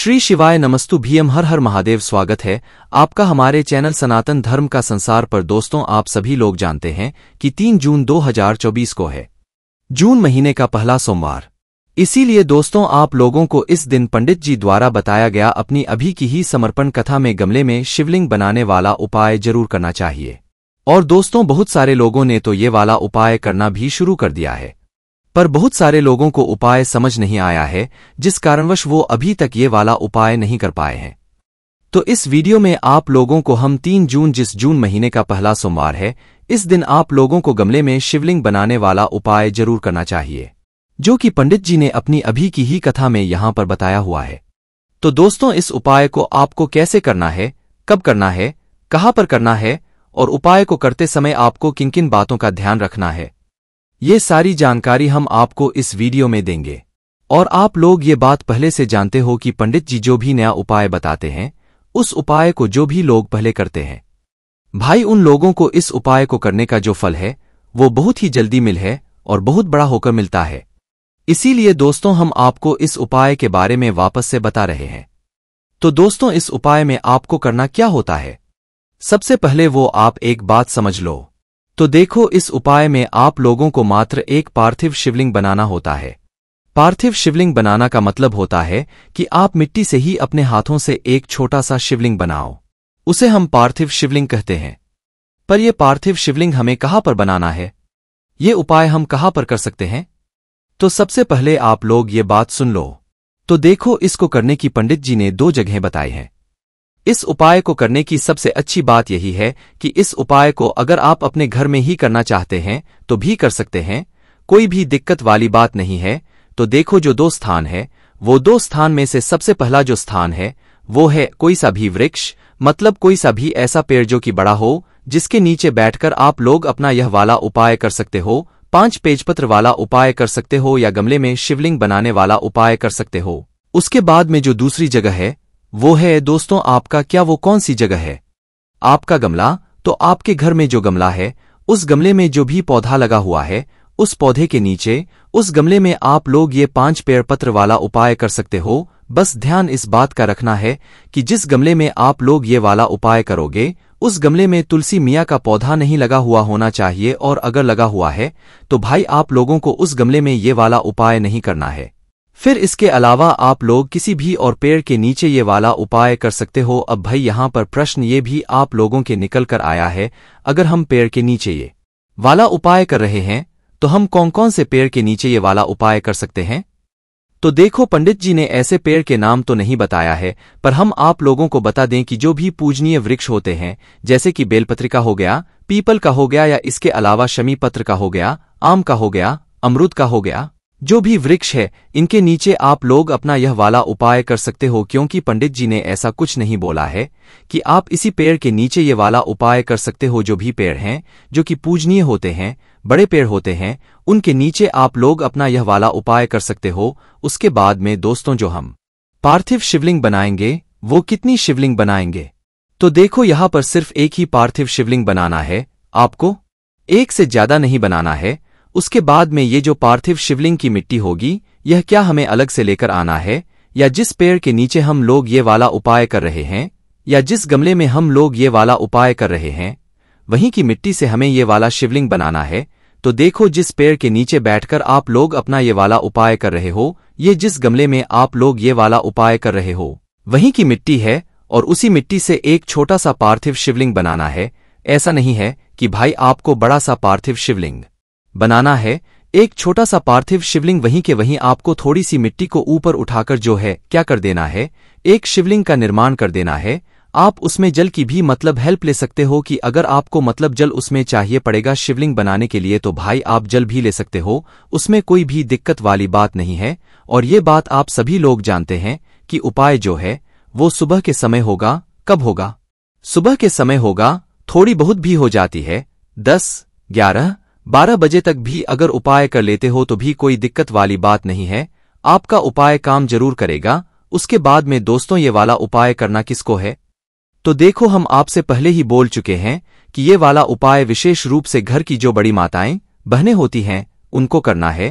श्री शिवाय नमस्तु भीएम हर हर महादेव स्वागत है आपका हमारे चैनल सनातन धर्म का संसार पर दोस्तों आप सभी लोग जानते हैं कि 3 जून 2024 को है जून महीने का पहला सोमवार इसीलिए दोस्तों आप लोगों को इस दिन पंडित जी द्वारा बताया गया अपनी अभी की ही समर्पण कथा में गमले में शिवलिंग बनाने वाला उपाय जरूर करना चाहिए और दोस्तों बहुत सारे लोगों ने तो ये वाला उपाय करना भी शुरू कर दिया है पर बहुत सारे लोगों को उपाय समझ नहीं आया है जिस कारणवश वो अभी तक ये वाला उपाय नहीं कर पाए हैं तो इस वीडियो में आप लोगों को हम तीन जून जिस जून महीने का पहला सोमवार है इस दिन आप लोगों को गमले में शिवलिंग बनाने वाला उपाय जरूर करना चाहिए जो कि पंडित जी ने अपनी अभी की ही कथा में यहां पर बताया हुआ है तो दोस्तों इस उपाय को आपको कैसे करना है कब करना है कहाँ पर करना है और उपाय को करते समय आपको किन किन बातों का ध्यान रखना है ये सारी जानकारी हम आपको इस वीडियो में देंगे और आप लोग ये बात पहले से जानते हो कि पंडित जी जो भी नया उपाय बताते हैं उस उपाय को जो भी लोग पहले करते हैं भाई उन लोगों को इस उपाय को करने का जो फल है वो बहुत ही जल्दी मिल है और बहुत बड़ा होकर मिलता है इसीलिए दोस्तों हम आपको इस उपाय के बारे में वापस से बता रहे हैं तो दोस्तों इस उपाय में आपको करना क्या होता है सबसे पहले वो आप एक बात समझ लो तो देखो इस उपाय में आप लोगों को मात्र एक पार्थिव शिवलिंग बनाना होता है पार्थिव शिवलिंग बनाना का मतलब होता है कि आप मिट्टी से ही अपने हाथों से एक छोटा सा शिवलिंग बनाओ उसे हम पार्थिव शिवलिंग कहते हैं पर यह पार्थिव शिवलिंग हमें कहाँ पर बनाना है ये उपाय हम कहाँ पर कर सकते हैं तो सबसे पहले आप लोग ये बात सुन लो तो देखो इसको करने की पंडित जी ने दो जगहें बताई हैं इस उपाय को करने की सबसे अच्छी बात यही है कि इस उपाय को अगर आप अपने घर में ही करना चाहते हैं तो भी कर सकते हैं कोई भी दिक्कत वाली बात नहीं है तो देखो जो दो स्थान है वो दो स्थान में से सबसे पहला जो स्थान है वो है कोई सा भी वृक्ष मतलब कोई सा भी ऐसा पेड़ जो कि बड़ा हो जिसके नीचे बैठकर आप लोग अपना यह वाला उपाय कर सकते हो पांच पेजपत्र वाला उपाय कर सकते हो या गमले में शिवलिंग बनाने वाला उपाय कर सकते हो उसके बाद में जो दूसरी जगह है वो है दोस्तों आपका क्या वो कौन सी जगह है आपका गमला तो आपके घर में जो गमला है उस गमले में जो भी पौधा लगा हुआ है उस पौधे के नीचे उस गमले में आप लोग ये पांच पेड़ पत्र वाला उपाय कर सकते हो बस ध्यान इस बात का रखना है कि जिस गमले में आप लोग ये वाला उपाय करोगे उस गमले में तुलसी मियाँ का पौधा नहीं लगा हुआ होना चाहिए और अगर लगा हुआ है तो भाई आप लोगों को उस गमले में ये वाला उपाय नहीं करना है फिर इसके अलावा आप लोग किसी भी और पेड़ के नीचे ये वाला उपाय कर सकते हो अब भाई यहाँ पर प्रश्न ये भी आप लोगों के निकल कर आया है अगर हम पेड़ के नीचे ये वाला उपाय कर रहे हैं तो हम कौन कौन से पेड़ के नीचे ये वाला उपाय कर सकते हैं तो देखो पंडित जी ने ऐसे पेड़ के नाम तो नहीं बताया है पर हम आप लोगों को बता दें कि जो भी पूजनीय वृक्ष होते हैं जैसे कि बेलपत्रिका हो गया पीपल का हो गया या इसके अलावा शमीपत्र का हो गया आम का हो गया अमरूद का हो गया जो भी वृक्ष है इनके नीचे आप लोग अपना यह वाला उपाय कर सकते हो क्योंकि पंडित जी ने ऐसा कुछ नहीं बोला है कि आप इसी पेड़ के नीचे ये वाला उपाय कर सकते हो जो भी पेड़ हैं जो कि पूजनीय होते हैं बड़े पेड़ होते हैं उनके नीचे आप लोग अपना यह वाला उपाय कर सकते हो उसके बाद में दोस्तों जो हम पार्थिव शिवलिंग बनाएंगे वो कितनी शिवलिंग बनाएंगे तो देखो यहां पर सिर्फ एक ही पार्थिव शिवलिंग बनाना है आपको एक से ज्यादा नहीं बनाना है उसके बाद में ये जो पार्थिव शिवलिंग की मिट्टी होगी यह क्या हमें अलग से लेकर आना है या जिस पेड़ के नीचे हम लोग ये वाला उपाय कर रहे हैं या जिस गमले में हम लोग ये वाला उपाय कर रहे हैं वहीं की मिट्टी से हमें ये वाला शिवलिंग बनाना है तो देखो जिस पेड़ के नीचे बैठकर आप लोग अपना ये वाला उपाय कर रहे हो ये जिस गमले में आप लोग ये वाला उपाय कर रहे हो वहीं की मिट्टी है और उसी मिट्टी से एक छोटा सा पार्थिव शिवलिंग बनाना है ऐसा नहीं है कि भाई आपको बड़ा सा पार्थिव शिवलिंग बनाना है एक छोटा सा पार्थिव शिवलिंग वहीं के वहीं आपको थोड़ी सी मिट्टी को ऊपर उठाकर जो है क्या कर देना है एक शिवलिंग का निर्माण कर देना है आप उसमें जल की भी मतलब हेल्प ले सकते हो कि अगर आपको मतलब जल उसमें चाहिए पड़ेगा शिवलिंग बनाने के लिए तो भाई आप जल भी ले सकते हो उसमें कोई भी दिक्कत वाली बात नहीं है और ये बात आप सभी लोग जानते हैं कि उपाय जो है वो सुबह के समय होगा कब होगा सुबह के समय होगा थोड़ी बहुत भी हो जाती है दस ग्यारह बारह बजे तक भी अगर उपाय कर लेते हो तो भी कोई दिक्कत वाली बात नहीं है आपका उपाय काम जरूर करेगा उसके बाद में दोस्तों ये वाला उपाय करना किसको है तो देखो हम आपसे पहले ही बोल चुके हैं कि ये वाला उपाय विशेष रूप से घर की जो बड़ी माताएं बहने होती हैं उनको करना है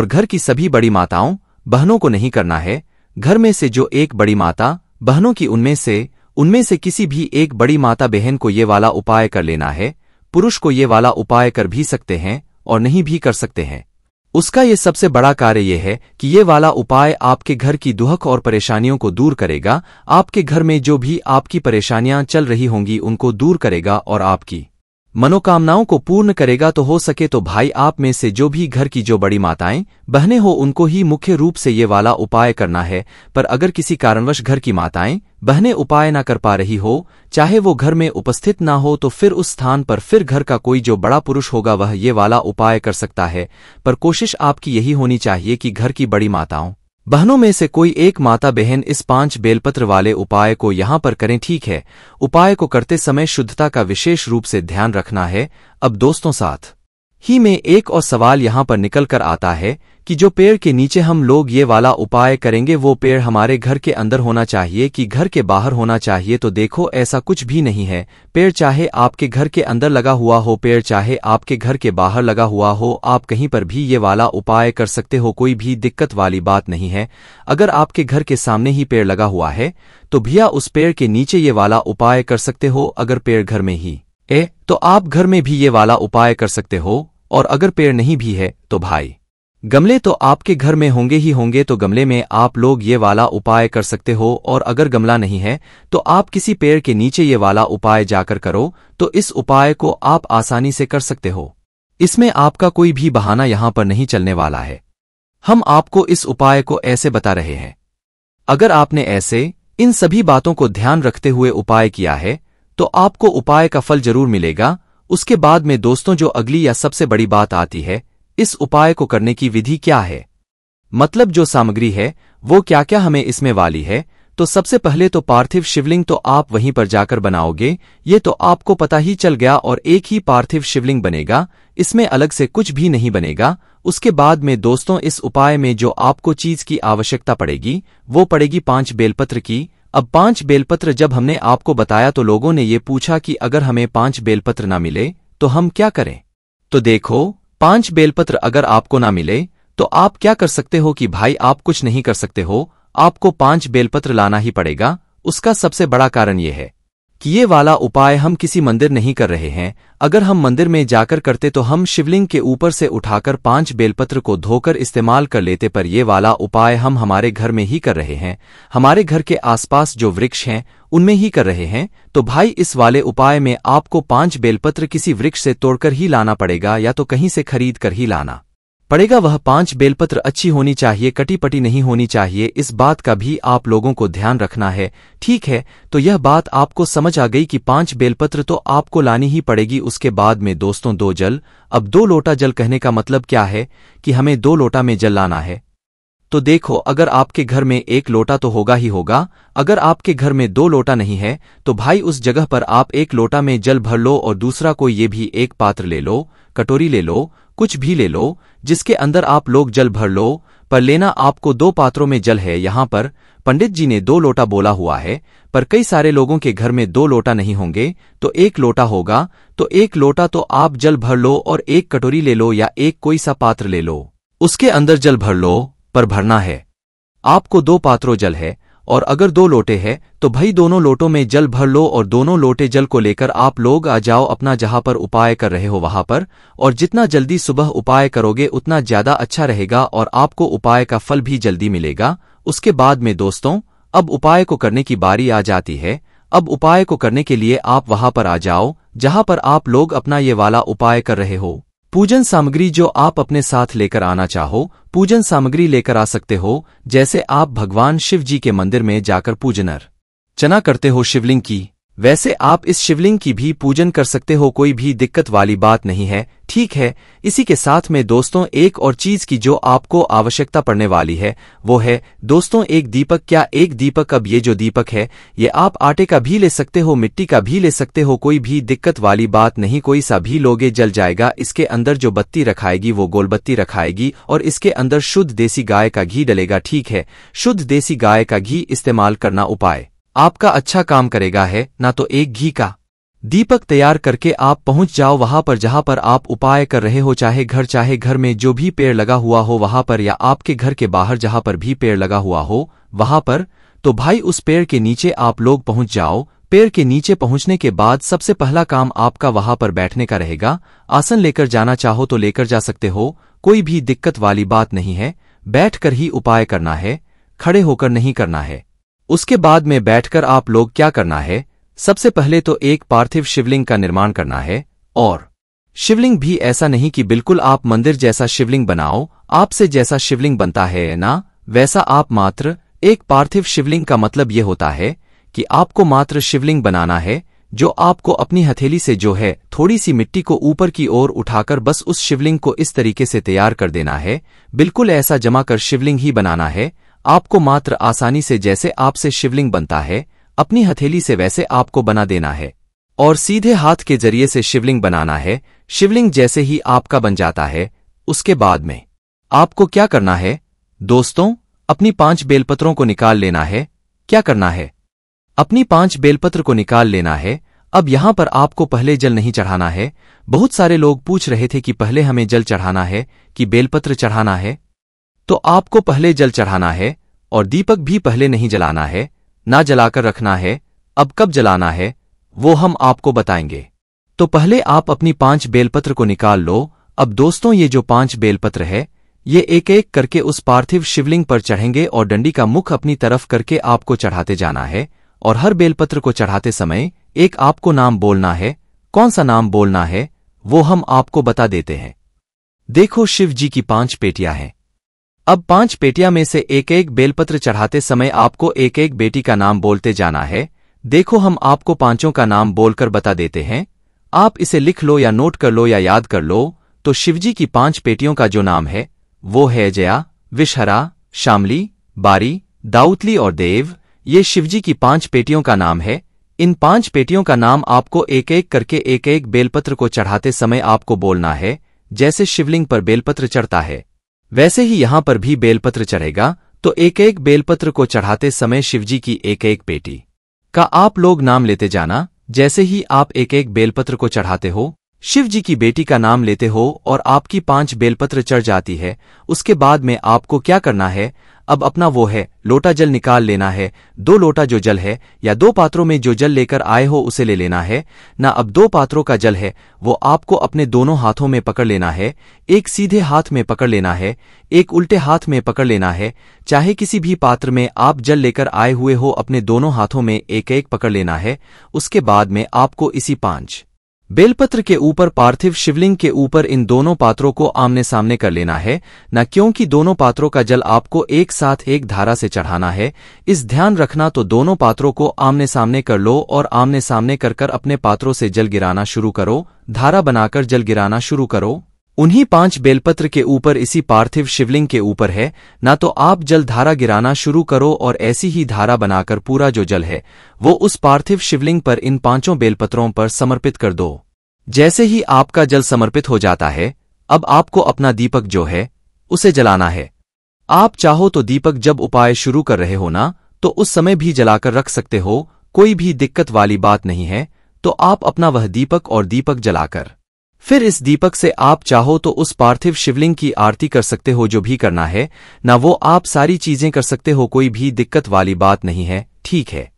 और घर की सभी बड़ी माताओं बहनों को नहीं करना है घर में से जो एक बड़ी माता बहनों की उनमें से उनमें से किसी भी एक बड़ी माता बहन को ये वाला उपाय कर लेना है पुरुष को ये वाला उपाय कर भी सकते हैं और नहीं भी कर सकते हैं उसका ये सबसे बड़ा कार्य यह है कि ये वाला उपाय आपके घर की दुहक और परेशानियों को दूर करेगा आपके घर में जो भी आपकी परेशानियां चल रही होंगी उनको दूर करेगा और आपकी मनोकामनाओं को पूर्ण करेगा तो हो सके तो भाई आप में से जो भी घर की जो बड़ी माताएं बहने हो उनको ही मुख्य रूप से ये वाला उपाय करना है पर अगर किसी कारणवश घर की माताएं बहने उपाय न कर पा रही हो चाहे वो घर में उपस्थित ना हो तो फिर उस स्थान पर फिर घर का कोई जो बड़ा पुरुष होगा वह ये वाला उपाय कर सकता है पर कोशिश आपकी यही होनी चाहिए कि घर की बड़ी माताओं बहनों में से कोई एक माता बहन इस पांच बेलपत्र वाले उपाय को यहाँ पर करें ठीक है उपाय को करते समय शुद्धता का विशेष रूप से ध्यान रखना है अब दोस्तों साथ ही में एक और सवाल यहाँ पर निकल कर आता है कि जो पेड़ के नीचे हम लोग ये वाला उपाय करेंगे वो पेड़ हमारे घर के अंदर होना चाहिए कि घर के बाहर होना चाहिए तो देखो ऐसा कुछ भी नहीं है पेड़ चाहे आपके घर के अंदर लगा हुआ हो पेड़ चाहे आपके घर के बाहर लगा हुआ हो आप कहीं पर भी ये वाला उपाय कर सकते हो कोई भी दिक्कत वाली बात नहीं है अगर आपके घर के सामने ही पेड़ लगा हुआ है तो भैया उस पेड़ के नीचे ये वाला उपाय कर सकते हो अगर पेड़ घर में ही ए तो आप घर में भी ये वाला उपाय कर सकते हो और अगर पेड़ नहीं भी है तो भाई गमले तो आपके घर में होंगे ही होंगे तो गमले में आप लोग ये वाला उपाय कर सकते हो और अगर गमला नहीं है तो आप किसी पेड़ के नीचे ये वाला उपाय जाकर करो तो इस उपाय को आप आसानी से कर सकते हो इसमें आपका कोई भी बहाना यहां पर नहीं चलने वाला है हम आपको इस उपाय को ऐसे बता रहे हैं अगर आपने ऐसे इन सभी बातों को ध्यान रखते हुए उपाय किया है तो आपको उपाय का फल जरूर मिलेगा उसके बाद में दोस्तों जो अगली या सबसे बड़ी बात आती है इस उपाय को करने की विधि क्या है मतलब जो सामग्री है वो क्या क्या हमें इसमें वाली है तो सबसे पहले तो पार्थिव शिवलिंग तो आप वहीं पर जाकर बनाओगे ये तो आपको पता ही चल गया और एक ही पार्थिव शिवलिंग बनेगा इसमें अलग से कुछ भी नहीं बनेगा उसके बाद में दोस्तों इस उपाय में जो आपको चीज की आवश्यकता पड़ेगी वो पड़ेगी पांच बेलपत्र की अब पांच बेलपत्र जब हमने आपको बताया तो लोगों ने ये पूछा कि अगर हमें पांच बेलपत्र ना मिले तो हम क्या करें तो देखो पांच बेलपत्र अगर आपको ना मिले तो आप क्या कर सकते हो कि भाई आप कुछ नहीं कर सकते हो आपको पांच बेलपत्र लाना ही पड़ेगा उसका सबसे बड़ा कारण यह है किए वाला उपाय हम किसी मंदिर नहीं कर रहे हैं अगर हम मंदिर में जाकर करते तो हम शिवलिंग के ऊपर से उठाकर पांच बेलपत्र को धोकर इस्तेमाल कर लेते पर ये वाला उपाय हम हमारे घर में ही कर रहे हैं हमारे घर के आसपास जो वृक्ष हैं उनमें ही कर रहे हैं तो भाई इस वाले उपाय में आपको पांच बेलपत्र किसी वृक्ष से तोड़कर ही लाना पड़ेगा या तो कहीं से खरीद कर ही लाना पड़ेगा वह पांच बेलपत्र अच्छी होनी चाहिए कटी पटी नहीं होनी चाहिए इस बात का भी आप लोगों को ध्यान रखना है ठीक है तो यह बात आपको समझ आ गई कि पांच बेलपत्र तो आपको लानी ही पड़ेगी उसके बाद में दोस्तों दो जल अब दो लोटा जल कहने का मतलब क्या है कि हमें दो लोटा में जल लाना है तो देखो अगर आपके घर में एक लोटा तो होगा ही होगा अगर आपके घर में दो लोटा नहीं है तो भाई उस जगह पर आप एक लोटा में जल भर लो और दूसरा को ये भी एक पात्र ले लो कटोरी ले लो कुछ भी ले लो जिसके अंदर आप लोग जल भर लो पर लेना आपको दो पात्रों में जल है यहाँ पर पंडित जी ने दो लोटा बोला हुआ है पर कई सारे लोगों के घर में दो लोटा नहीं होंगे तो एक लोटा होगा तो एक लोटा तो आप जल भर लो और एक कटोरी ले लो या एक कोई सा पात्र ले लो उसके अंदर जल भर लो पर भरना है आपको दो पात्रों जल है और अगर दो लोटे हैं तो भई दोनों लोटों में जल भर लो और दोनों लोटे जल को लेकर आप लोग आ जाओ अपना जहां पर उपाय कर रहे हो वहां पर और जितना जल्दी सुबह उपाय करोगे उतना ज्यादा अच्छा रहेगा और आपको उपाय का फल भी जल्दी मिलेगा उसके बाद में दोस्तों अब उपाय को करने की बारी आ जाती है अब उपाय को करने के लिए आप वहां पर आ जाओ जहां पर आप लोग अपना ये वाला उपाय कर रहे हो पूजन सामग्री जो आप अपने साथ लेकर आना चाहो पूजन सामग्री लेकर आ सकते हो जैसे आप भगवान शिव जी के मंदिर में जाकर पूजनर चना करते हो शिवलिंग की वैसे आप इस शिवलिंग की भी पूजन कर सकते हो कोई भी दिक्कत वाली बात नहीं है ठीक है इसी के साथ में दोस्तों एक और चीज की जो आपको आवश्यकता पड़ने वाली है वो है दोस्तों एक दीपक क्या एक दीपक अब ये जो दीपक है ये आप आटे का भी ले सकते हो मिट्टी का भी ले सकते हो कोई भी दिक्कत वाली बात नहीं कोई सा भी लोगे जल जाएगा इसके अंदर जो बत्ती रखाएगी वो गोलबत्ती रखाएगी और इसके अंदर शुद्ध देसी गाय का घी डलेगा ठीक है शुद्ध देसी गाय का घी इस्तेमाल करना उपाय आपका अच्छा काम करेगा है ना तो एक घी का दीपक तैयार करके आप पहुंच जाओ वहां पर जहां पर आप उपाय कर रहे हो चाहे घर चाहे घर में जो भी पेड़ लगा हुआ हो वहां पर या आपके घर के बाहर जहां पर भी पेड़ लगा हुआ हो वहां पर तो भाई उस पेड़ के नीचे आप लोग पहुंच जाओ पेड़ के नीचे पहुंचने के बाद सबसे पहला काम आपका वहां पर बैठने का रहेगा आसन लेकर जाना चाहो तो लेकर जा सकते हो कोई भी दिक्कत वाली बात नहीं है बैठकर ही उपाय करना है खड़े होकर नहीं करना है उसके बाद में बैठकर आप लोग क्या करना है सबसे पहले तो एक पार्थिव शिवलिंग का निर्माण करना है और शिवलिंग भी ऐसा नहीं कि बिल्कुल आप मंदिर जैसा शिवलिंग बनाओ आपसे जैसा शिवलिंग बनता है ना वैसा आप मात्र एक पार्थिव शिवलिंग का मतलब ये होता है कि आपको मात्र शिवलिंग बनाना है जो आपको अपनी हथेली से जो है थोड़ी सी मिट्टी को ऊपर की ओर उठाकर बस उस शिवलिंग को इस तरीके से तैयार कर देना है बिल्कुल ऐसा जमा कर शिवलिंग ही बनाना है आपको मात्र आसानी से जैसे आपसे शिवलिंग बनता है अपनी हथेली से वैसे आपको बना देना है और सीधे हाथ के जरिए से शिवलिंग बनाना है शिवलिंग जैसे ही आपका बन जाता है उसके बाद में आपको क्या करना है दोस्तों अपनी पांच बेलपत्रों को निकाल लेना है क्या करना है अपनी पांच बेलपत्र को निकाल लेना है अब यहां पर आपको पहले जल नहीं चढ़ाना है बहुत सारे लोग पूछ रहे थे कि पहले हमें जल चढ़ाना है कि बेलपत्र चढ़ाना है तो आपको पहले जल चढ़ाना है और दीपक भी पहले नहीं जलाना है ना जलाकर रखना है अब कब जलाना है वो हम आपको बताएंगे तो पहले आप अपनी पांच बेलपत्र को निकाल लो अब दोस्तों ये जो पांच बेलपत्र है ये एक एक करके उस पार्थिव शिवलिंग पर चढ़ेंगे और डंडी का मुख अपनी तरफ करके आपको चढ़ाते जाना है और हर बेलपत्र को चढ़ाते समय एक आपको नाम बोलना है कौन सा नाम बोलना है वो हम आपको बता देते हैं देखो शिव जी की पांच पेटियां हैं अब पांच पेटिया में से एक एक बेलपत्र चढ़ाते समय आपको एक एक बेटी का नाम बोलते जाना है देखो हम आपको पांचों का नाम बोलकर बता देते हैं आप इसे लिख लो या नोट कर लो या याद कर लो तो शिवजी की पांच पेटियों का जो नाम है वो है जया विषहरा शामली बारी दाउतली और देव ये शिवजी की पांच पेटियों का नाम है इन पांच पेटियों का नाम आपको एक एक करके एक एक बेलपत्र को चढ़ाते समय आपको बोलना है जैसे शिवलिंग पर बेलपत्र चढ़ता है वैसे ही यहाँ पर भी बेलपत्र चढ़ेगा तो एक एक बेलपत्र को चढ़ाते समय शिवजी की एक एक पेटी का आप लोग नाम लेते जाना जैसे ही आप एक एक बेलपत्र को चढ़ाते हो शिवजी की बेटी का नाम लेते हो और आपकी पांच बेलपत्र चढ़ जाती है उसके बाद में आपको क्या करना है अब अपना वो है लोटा जल निकाल लेना है दो लोटा जो जल है या दो पात्रों में जो जल लेकर आए हो उसे ले लेना है ना अब दो पात्रों का जल है वो आपको अपने दोनों हाथों में पकड़ लेना है एक सीधे हाथ में पकड़ लेना है एक उल्टे हाथ में पकड़ लेना है चाहे किसी भी पात्र में आप जल लेकर आए हुए हो अपने दोनों हाथों में एक एक पकड़ लेना है उसके बाद में आपको इसी पांच बेलपत्र के ऊपर पार्थिव शिवलिंग के ऊपर इन दोनों पात्रों को आमने सामने कर लेना है न क्योंकि दोनों पात्रों का जल आपको एक साथ एक धारा से चढ़ाना है इस ध्यान रखना तो दोनों पात्रों को आमने सामने कर लो और आमने सामने कर कर अपने पात्रों से जल गिराना शुरू करो धारा बनाकर जल गिराना शुरू करो उन्हीं पांच बेलपत्र के ऊपर इसी पार्थिव शिवलिंग के ऊपर है ना तो आप जल धारा गिराना शुरू करो और ऐसी ही धारा बनाकर पूरा जो जल है वो उस पार्थिव शिवलिंग पर इन पांचों बेलपत्रों पर समर्पित कर दो जैसे ही आपका जल समर्पित हो जाता है अब आपको अपना दीपक जो है उसे जलाना है आप चाहो तो दीपक जब उपाय शुरू कर रहे हो ना तो उस समय भी जलाकर रख सकते हो कोई भी दिक्कत वाली बात नहीं है तो आप अपना वह दीपक और दीपक जलाकर फिर इस दीपक से आप चाहो तो उस पार्थिव शिवलिंग की आरती कर सकते हो जो भी करना है ना वो आप सारी चीजें कर सकते हो कोई भी दिक्कत वाली बात नहीं है ठीक है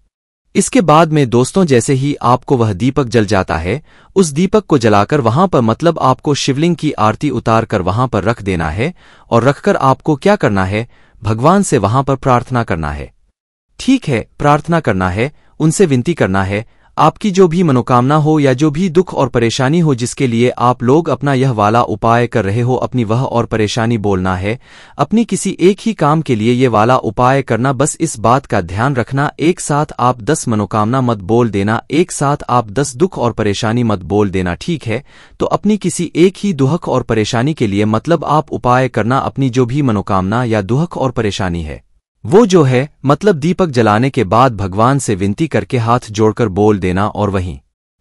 इसके बाद में दोस्तों जैसे ही आपको वह दीपक जल जाता है उस दीपक को जलाकर वहां पर मतलब आपको शिवलिंग की आरती उतार कर वहां पर रख देना है और रखकर आपको क्या करना है भगवान से वहां पर प्रार्थना करना है ठीक है प्रार्थना करना है उनसे विनती करना है आपकी जो भी मनोकामना हो या जो भी दुख और परेशानी हो जिसके लिए आप लोग अपना यह वाला उपाय कर रहे हो अपनी वह और परेशानी बोलना है अपनी किसी एक ही काम के लिए ये वाला उपाय करना बस इस बात का ध्यान रखना एक साथ आप दस मनोकामना मत बोल देना एक साथ आप दस दुख और परेशानी मत बोल देना ठीक है तो अपनी किसी एक ही दुहक और परेशानी के लिए मतलब आप उपाय करना अपनी जो भी मनोकामना या दुहक और परेशानी है वो जो है मतलब दीपक जलाने के बाद भगवान से विनती करके हाथ जोड़कर बोल देना और वहीं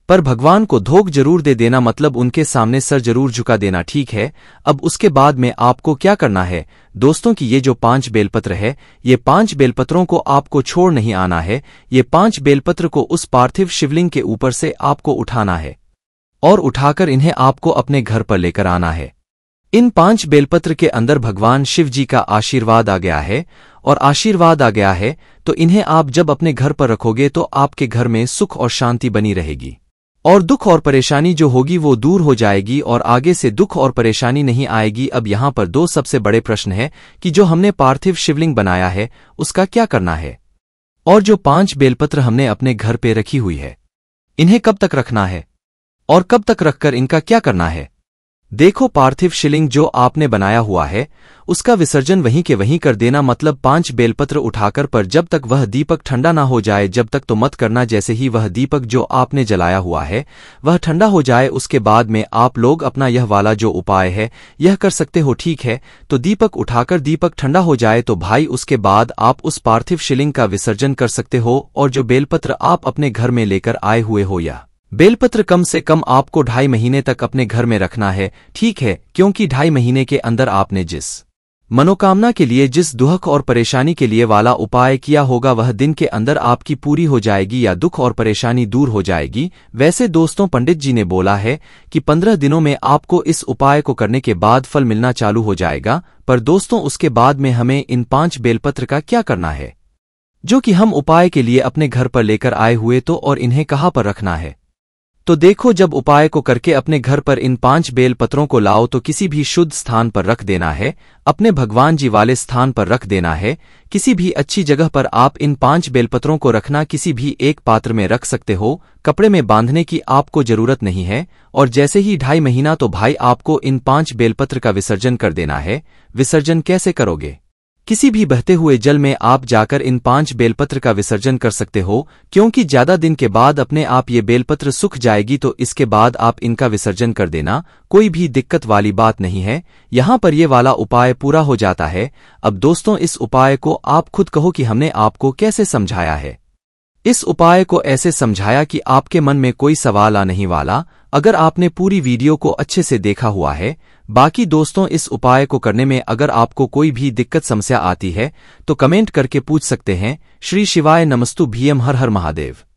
पर भगवान को धोख जरूर दे देना मतलब उनके सामने सर जरूर झुका देना ठीक है अब उसके बाद में आपको क्या करना है दोस्तों की ये जो पांच बेलपत्र है ये पांच बेलपत्रों को आपको छोड़ नहीं आना है ये पांच बेलपत्र को उस पार्थिव शिवलिंग के ऊपर से आपको उठाना है और उठाकर इन्हें आपको अपने घर पर लेकर आना है इन पांच बेलपत्र के अंदर भगवान शिव जी का आशीर्वाद आ गया है और आशीर्वाद आ गया है तो इन्हें आप जब अपने घर पर रखोगे तो आपके घर में सुख और शांति बनी रहेगी और दुख और परेशानी जो होगी वो दूर हो जाएगी और आगे से दुख और परेशानी नहीं आएगी अब यहाँ पर दो सबसे बड़े प्रश्न है कि जो हमने पार्थिव शिवलिंग बनाया है उसका क्या करना है और जो पांच बेलपत्र हमने अपने घर पे रखी हुई है इन्हें कब तक रखना है और कब तक रखकर इनका क्या करना है देखो पार्थिव शिलिंग जो आपने बनाया हुआ है उसका विसर्जन वहीं के वहीं कर देना मतलब पांच बेलपत्र उठाकर पर जब तक वह दीपक ठंडा ना हो जाए जब तक तो मत करना जैसे ही वह दीपक जो आपने जलाया हुआ है वह ठंडा हो जाए उसके बाद में आप लोग अपना यह वाला जो उपाय है यह कर सकते हो ठीक है तो दीपक उठाकर दीपक ठंडा हो जाए तो भाई उसके बाद आप उस पार्थिव शिलिंग का विसर्जन कर सकते हो और जो बेलपत्र आप अपने घर में लेकर आए हुए हो या बेलपत्र कम से कम आपको ढाई महीने तक अपने घर में रखना है ठीक है क्योंकि ढाई महीने के अंदर आपने जिस मनोकामना के लिए जिस दुख और परेशानी के लिए वाला उपाय किया होगा वह दिन के अंदर आपकी पूरी हो जाएगी या दुख और परेशानी दूर हो जाएगी वैसे दोस्तों पंडित जी ने बोला है कि पंद्रह दिनों में आपको इस उपाय को करने के बाद फल मिलना चालू हो जाएगा पर दोस्तों उसके बाद में हमें इन पांच बेलपत्र का क्या करना है जो कि हम उपाय के लिए अपने घर पर लेकर आए हुए तो और इन्हें कहाँ पर रखना है तो देखो जब उपाय को करके अपने घर पर इन पांच बेलपत्रों को लाओ तो किसी भी शुद्ध स्थान पर रख देना है अपने भगवान जी वाले स्थान पर रख देना है किसी भी अच्छी जगह पर आप इन पांच बेलपत्रों को रखना किसी भी एक पात्र में रख सकते हो कपड़े में बांधने की आपको जरूरत नहीं है और जैसे ही ढाई महीना तो भाई आपको इन पांच बेलपत्र का विसर्जन कर देना है विसर्जन कैसे करोगे किसी भी बहते हुए जल में आप जाकर इन पांच बेलपत्र का विसर्जन कर सकते हो क्योंकि ज्यादा दिन के बाद अपने आप ये बेलपत्र सुख जाएगी तो इसके बाद आप इनका विसर्जन कर देना कोई भी दिक्कत वाली बात नहीं है यहाँ पर ये वाला उपाय पूरा हो जाता है अब दोस्तों इस उपाय को आप खुद कहो कि हमने आपको कैसे समझाया है इस उपाय को ऐसे समझाया कि आपके मन में कोई सवाल आ नहीं वाला अगर आपने पूरी वीडियो को अच्छे से देखा हुआ है बाकी दोस्तों इस उपाय को करने में अगर आपको कोई भी दिक्कत समस्या आती है तो कमेंट करके पूछ सकते हैं श्री शिवाय नमस्तु भीएम हर हर महादेव